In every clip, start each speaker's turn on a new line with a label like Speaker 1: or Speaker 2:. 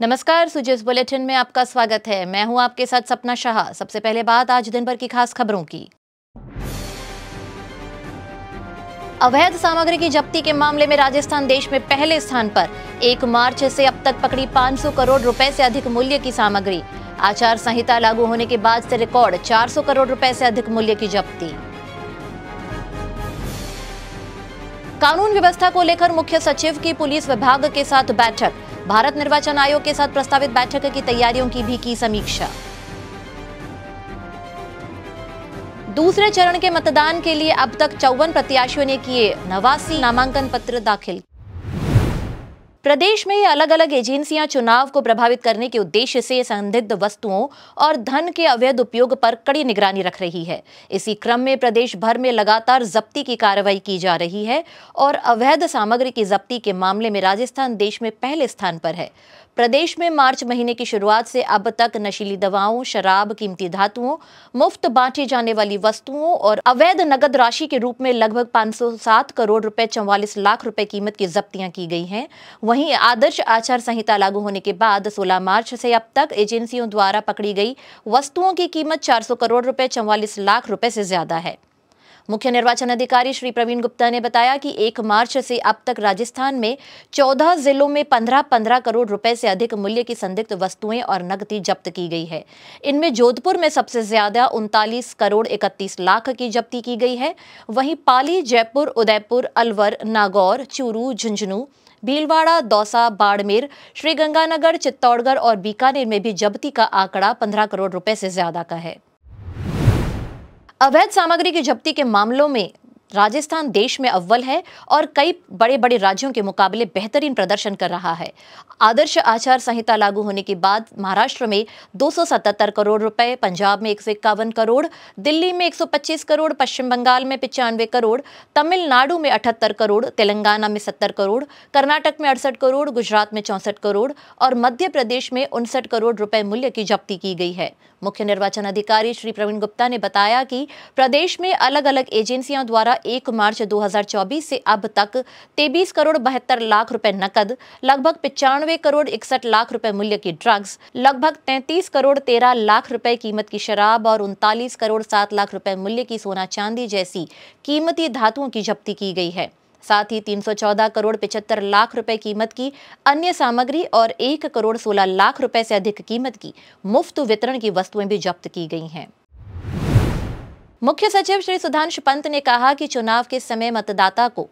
Speaker 1: नमस्कार सुजिस बुलेटिन में आपका स्वागत है मैं हूं आपके साथ सपना शाह सबसे पहले बात आज दिन भर की खास खबरों की अवैध सामग्री की जब्ती के मामले में राजस्थान देश में पहले स्थान पर एक मार्च से अब तक पकड़ी 500 करोड़ रुपए से अधिक मूल्य की सामग्री आचार संहिता लागू होने के बाद से रिकॉर्ड 400 करोड़ रुपए से अधिक मूल्य की जब्ती कानून व्यवस्था को लेकर मुख्य सचिव की पुलिस विभाग के साथ बैठक भारत निर्वाचन आयोग के साथ प्रस्तावित बैठक की तैयारियों की भी की समीक्षा दूसरे चरण के मतदान के लिए अब तक चौवन प्रत्याशियों ने किए नवासी नामांकन पत्र दाखिल प्रदेश में अलग अलग एजेंसियां चुनाव को प्रभावित करने के उद्देश्य से संदिग्ध वस्तुओं और धन के अवैध उपयोग पर कड़ी निगरानी रख रही है इसी क्रम में प्रदेश भर में लगातार जब्ती की कार्रवाई की जा रही है और अवैध सामग्री की जब्ती के मामले में राजस्थान देश में पहले स्थान पर है प्रदेश में मार्च महीने की शुरुआत से अब तक नशीली दवाओं शराब कीमती धातुओं मुफ्त बांटी जाने वाली वस्तुओं और अवैध नगद राशि के रूप में लगभग 507 करोड़ रुपए चौवालीस लाख रुपए कीमत की जब्तियां की गई हैं वहीं आदर्श आचार संहिता लागू होने के बाद 16 मार्च से अब तक एजेंसियों द्वारा पकड़ी गई वस्तुओं की कीमत चार करोड़ रुपये चौवालीस लाख रुपये से ज्यादा है मुख्य निर्वाचन अधिकारी श्री प्रवीण गुप्ता ने बताया कि एक मार्च से अब तक राजस्थान में चौदह जिलों में पंद्रह पंद्रह करोड़ रुपए से अधिक मूल्य की संदिग्ध वस्तुएं और नकदी जब्त की गई है इनमें जोधपुर में सबसे ज्यादा उनतालीस करोड़ इकतीस लाख की जब्ती की गई है वहीं पाली जयपुर उदयपुर अलवर नागौर चूरू झुंझुनू भीलवाड़ा दौसा बाड़मेर श्रीगंगानगर चित्तौड़गढ़ और बीकानेर में भी जब्ती का आंकड़ा पंद्रह करोड़ रुपए से ज्यादा का है अवैध सामग्री की जब्ती के मामलों में राजस्थान देश में अव्वल है और कई बड़े बड़े राज्यों के मुकाबले बेहतरीन प्रदर्शन कर रहा है आदर्श आचार संहिता लागू होने के बाद महाराष्ट्र में 277 करोड़ रुपए पंजाब में एक करोड़ दिल्ली में 125 करोड़ पश्चिम बंगाल में पचानवे करोड़ तमिलनाडु में अठहत्तर करोड़ तेलंगाना में सत्तर करोड़ कर्नाटक में अड़सठ करोड़ गुजरात में चौंसठ करोड़ और मध्य प्रदेश में उनसठ करोड़ रुपये मूल्य की जब्ती की गई है मुख्य निर्वाचन अधिकारी श्री प्रवीण गुप्ता ने बताया कि प्रदेश में अलग अलग एजेंसियों द्वारा एक मार्च 2024 से अब तक तेबीस करोड़ बहत्तर लाख रुपए नकद लगभग पिचानवे करोड़ इकसठ लाख रुपए मूल्य की ड्रग्स लगभग 33 करोड़ तेरह लाख रुपए कीमत की शराब और उनतालीस करोड़ सात लाख रुपए मूल्य की सोना चांदी जैसी कीमती धातुओं की जब्ती की गई है साथ ही 314 करोड़ पिचहत्तर लाख रुपए कीमत की अन्य सामग्री और एक करोड़ सोलह लाख रुपए से अधिक कीमत की मुफ्त वितरण की वस्तुएं भी जब्त की गई हैं मुख्य सचिव श्री सुधांशु पंत ने कहा कि चुनाव के समय मतदाता को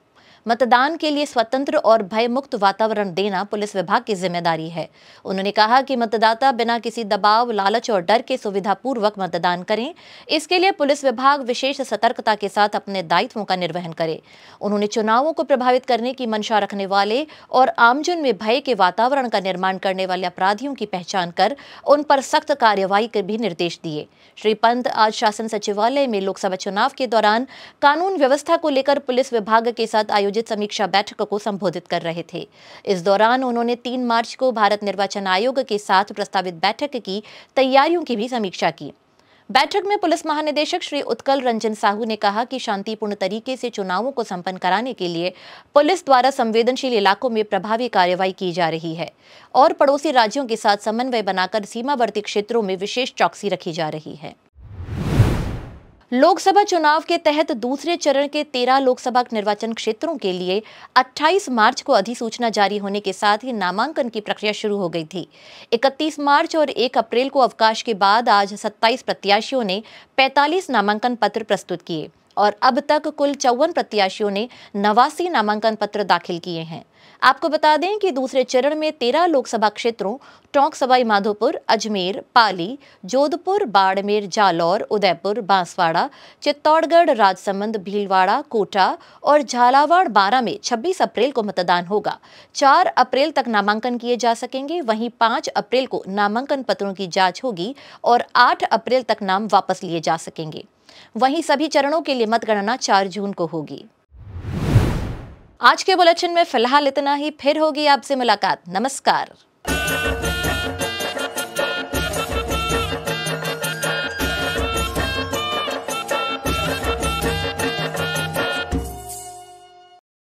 Speaker 1: मतदान के लिए स्वतंत्र और भयमुक्त वातावरण देना पुलिस विभाग की जिम्मेदारी है उन्होंने कहा कि मतदाता बिना किसी दबाव लालच और डर के सुविधापूर्वक मतदान करें इसके लिए पुलिस विभाग विशेष सतर्कता के साथ अपने दायित्वों का निर्वहन करे उन्होंने चुनावों को प्रभावित करने की मंशा रखने वाले और आमजन में भय के वातावरण का निर्माण करने वाले अपराधियों की पहचान कर उन पर सख्त कार्यवाही के भी निर्देश दिए श्री पंत आज शासन सचिवालय में लोकसभा चुनाव के दौरान कानून व्यवस्था को लेकर पुलिस विभाग के साथ आयोजित आयोजित समीक्षा बैठक को संबोधित कर रहे थे इस दौरान उन्होंने तीन मार्च को भारत निर्वाचन आयोग के साथ प्रस्तावित बैठक की तैयारियों की भी समीक्षा की बैठक में पुलिस महानिदेशक श्री उत्कल रंजन साहू ने कहा कि शांतिपूर्ण तरीके से चुनावों को संपन्न कराने के लिए पुलिस द्वारा संवेदनशील इलाकों में प्रभावी कार्यवाही की जा रही है और पड़ोसी राज्यों के साथ समन्वय बनाकर सीमावर्ती क्षेत्रों में विशेष चौकसी रखी जा रही है लोकसभा चुनाव के तहत दूसरे चरण के तेरह लोकसभा निर्वाचन क्षेत्रों के लिए 28 मार्च को अधिसूचना जारी होने के साथ ही नामांकन की प्रक्रिया शुरू हो गई थी 31 मार्च और 1 अप्रैल को अवकाश के बाद आज 27 प्रत्याशियों ने 45 नामांकन पत्र प्रस्तुत किए और अब तक कुल चौवन प्रत्याशियों ने नवासी नामांकन पत्र दाखिल किए हैं आपको बता दें कि दूसरे चरण में तेरह लोकसभा क्षेत्रों टोंक सवाई माधोपुर अजमेर पाली जोधपुर बाड़मेर जालौर उदयपुर बांसवाड़ा चित्तौड़गढ़ राजसमंद भीलवाड़ा कोटा और झालावाड़ बारह में 26 अप्रैल को मतदान होगा 4 अप्रैल तक नामांकन किए जा सकेंगे वहीं 5 अप्रैल को नामांकन पत्रों की जांच होगी और 8 अप्रैल तक नाम वापस लिए जा सकेंगे वहीं सभी चरणों के लिए मतगणना चार जून को होगी आज के बुलेटिन में फिलहाल इतना ही फिर होगी आपसे मुलाकात नमस्कार